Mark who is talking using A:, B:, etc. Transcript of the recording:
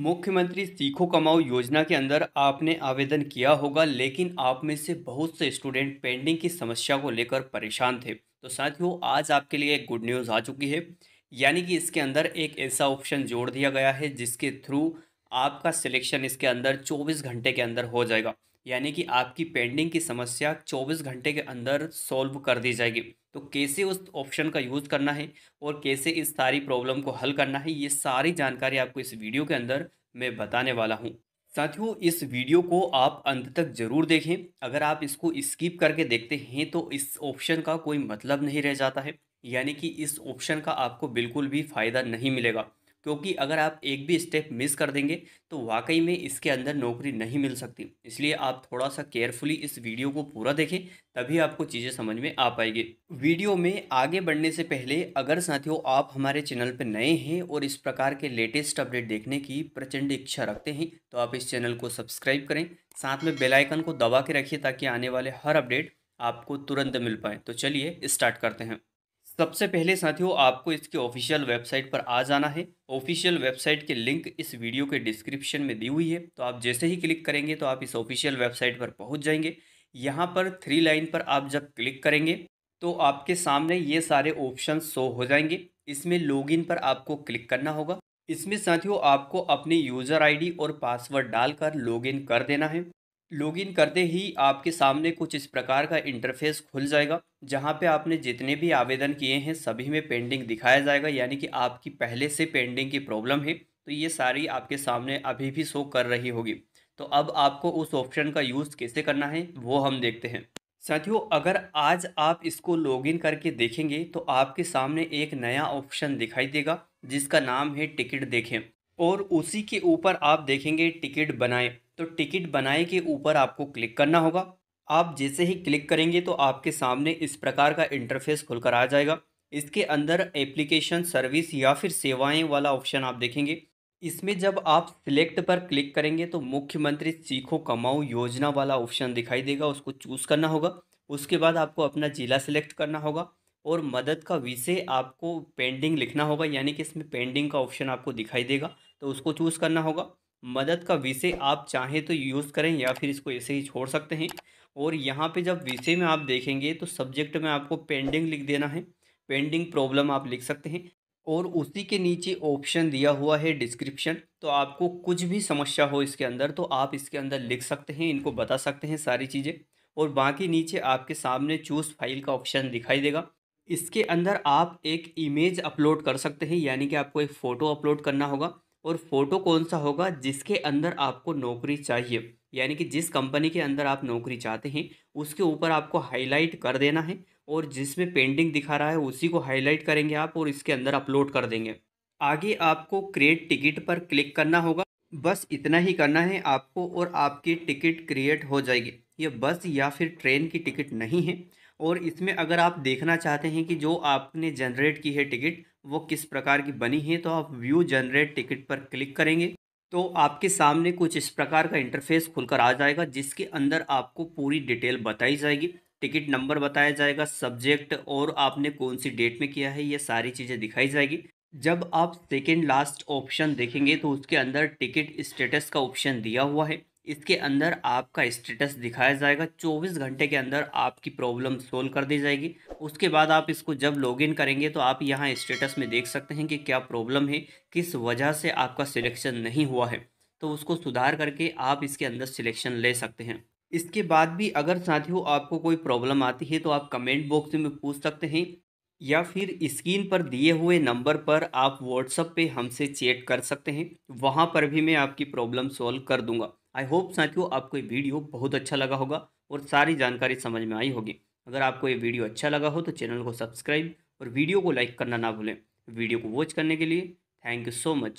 A: मुख्यमंत्री सीखो कमाओ योजना के अंदर आपने आवेदन किया होगा लेकिन आप में से बहुत से स्टूडेंट पेंडिंग की समस्या को लेकर परेशान थे तो साथियों आज आपके लिए एक गुड न्यूज़ आ चुकी है यानी कि इसके अंदर एक ऐसा ऑप्शन जोड़ दिया गया है जिसके थ्रू आपका सिलेक्शन इसके अंदर चौबीस घंटे के अंदर हो जाएगा यानी कि आपकी पेंडिंग की समस्या चौबीस घंटे के अंदर सॉल्व कर दी जाएगी तो कैसे उस ऑप्शन का यूज़ करना है और कैसे इस सारी प्रॉब्लम को हल करना है ये सारी जानकारी आपको इस वीडियो के अंदर मैं बताने वाला हूँ साथियों इस वीडियो को आप अंत तक ज़रूर देखें अगर आप इसको स्किप करके देखते हैं तो इस ऑप्शन का कोई मतलब नहीं रह जाता है यानी कि इस ऑप्शन का आपको बिल्कुल भी फ़ायदा नहीं मिलेगा क्योंकि अगर आप एक भी स्टेप मिस कर देंगे तो वाकई में इसके अंदर नौकरी नहीं मिल सकती इसलिए आप थोड़ा सा केयरफुली इस वीडियो को पूरा देखें तभी आपको चीज़ें समझ में आ पाएगी वीडियो में आगे बढ़ने से पहले अगर साथियों आप हमारे चैनल पर नए हैं और इस प्रकार के लेटेस्ट अपडेट देखने की प्रचंड इच्छा रखते हैं तो आप इस चैनल को सब्सक्राइब करें साथ में बेलाइकन को दबा के रखिए ताकि आने वाले हर अपडेट आपको तुरंत मिल पाए तो चलिए स्टार्ट करते हैं सबसे पहले साथियों आपको इसके ऑफिशियल वेबसाइट पर आ जाना है ऑफिशियल वेबसाइट के लिंक इस वीडियो के डिस्क्रिप्शन में दी हुई है तो आप जैसे ही क्लिक करेंगे तो आप इस ऑफिशियल वेबसाइट पर पहुंच जाएंगे यहाँ पर थ्री लाइन पर आप जब क्लिक करेंगे तो आपके सामने ये सारे ऑप्शन शो हो जाएंगे इसमें लॉग पर आपको क्लिक करना होगा इसमें साथियों आपको अपनी यूज़र आई और पासवर्ड डालकर लॉग कर देना है लॉगिन करते ही आपके सामने कुछ इस प्रकार का इंटरफेस खुल जाएगा जहां पे आपने जितने भी आवेदन किए हैं सभी में पेंडिंग दिखाया जाएगा यानी कि आपकी पहले से पेंडिंग की प्रॉब्लम है तो ये सारी आपके सामने अभी भी शो कर रही होगी तो अब आपको उस ऑप्शन का यूज़ कैसे करना है वो हम देखते हैं साथियों अगर आज आप इसको लॉगिन करके देखेंगे तो आपके सामने एक नया ऑप्शन दिखाई देगा जिसका नाम है टिकट देखें और उसी के ऊपर आप देखेंगे टिकट बनाएं तो टिकट बनाए के ऊपर आपको क्लिक करना होगा आप जैसे ही क्लिक करेंगे तो आपके सामने इस प्रकार का इंटरफेस खुलकर आ जाएगा इसके अंदर एप्लीकेशन सर्विस या फिर सेवाएं वाला ऑप्शन आप देखेंगे इसमें जब आप सिलेक्ट पर क्लिक करेंगे तो मुख्यमंत्री सीखो कमाओ योजना वाला ऑप्शन दिखाई देगा उसको चूज़ करना होगा उसके बाद आपको अपना ज़िला सिलेक्ट करना होगा और मदद का विषय आपको पेंडिंग लिखना होगा यानी कि इसमें पेंडिंग का ऑप्शन आपको दिखाई देगा तो उसको चूज़ करना होगा मदद का विषय आप चाहें तो यूज़ करें या फिर इसको ऐसे ही छोड़ सकते हैं और यहाँ पे जब विषय में आप देखेंगे तो सब्जेक्ट में आपको पेंडिंग लिख देना है पेंडिंग प्रॉब्लम आप लिख सकते हैं और उसी के नीचे ऑप्शन दिया हुआ है डिस्क्रिप्शन तो आपको कुछ भी समस्या हो इसके अंदर तो आप इसके अंदर लिख सकते हैं इनको बता सकते हैं सारी चीज़ें और बाकी नीचे आपके सामने चूज़ फाइल का ऑप्शन दिखाई देगा इसके अंदर आप एक इमेज अपलोड कर सकते हैं यानी कि आपको एक फ़ोटो अपलोड करना होगा और फ़ोटो कौन सा होगा जिसके अंदर आपको नौकरी चाहिए यानी कि जिस कंपनी के अंदर आप नौकरी चाहते हैं उसके ऊपर आपको हाईलाइट कर देना है और जिसमें पेंडिंग दिखा रहा है उसी को हाईलाइट करेंगे आप और इसके अंदर अपलोड कर देंगे आगे आपको क्रिएट टिकट पर क्लिक करना होगा बस इतना ही करना है आपको और आपकी टिकट क्रिएट हो जाएगी ये बस या फिर ट्रेन की टिकट नहीं है और इसमें अगर आप देखना चाहते हैं कि जो आपने जनरेट की है टिकट वो किस प्रकार की बनी है तो आप व्यू जनरेट टिकट पर क्लिक करेंगे तो आपके सामने कुछ इस प्रकार का इंटरफेस खुलकर आ जाएगा जिसके अंदर आपको पूरी डिटेल बताई जाएगी टिकट नंबर बताया जाएगा सब्जेक्ट और आपने कौन सी डेट में किया है ये सारी चीज़ें दिखाई जाएगी जब आप सेकेंड लास्ट ऑप्शन देखेंगे तो उसके अंदर टिकट स्टेटस का ऑप्शन दिया हुआ है इसके अंदर आपका स्टेटस दिखाया जाएगा 24 घंटे के अंदर आपकी प्रॉब्लम सोल्व कर दी जाएगी उसके बाद आप इसको जब लॉगिन करेंगे तो आप यहाँ स्टेटस में देख सकते हैं कि क्या प्रॉब्लम है किस वजह से आपका सिलेक्शन नहीं हुआ है तो उसको सुधार करके आप इसके अंदर सिलेक्शन ले सकते हैं इसके बाद भी अगर साथियों आपको कोई प्रॉब्लम आती है तो आप कमेंट बॉक्स में पूछ सकते हैं या फिर स्क्रीन पर दिए हुए नंबर पर आप व्हाट्सअप पे हमसे चैट कर सकते हैं वहाँ पर भी मैं आपकी प्रॉब्लम सॉल्व कर दूंगा आई होप साथियों आपको ये वीडियो बहुत अच्छा लगा होगा और सारी जानकारी समझ में आई होगी अगर आपको ये वीडियो अच्छा लगा हो तो चैनल को सब्सक्राइब और वीडियो को लाइक करना ना भूलें वीडियो को वॉच करने के लिए थैंक यू सो मच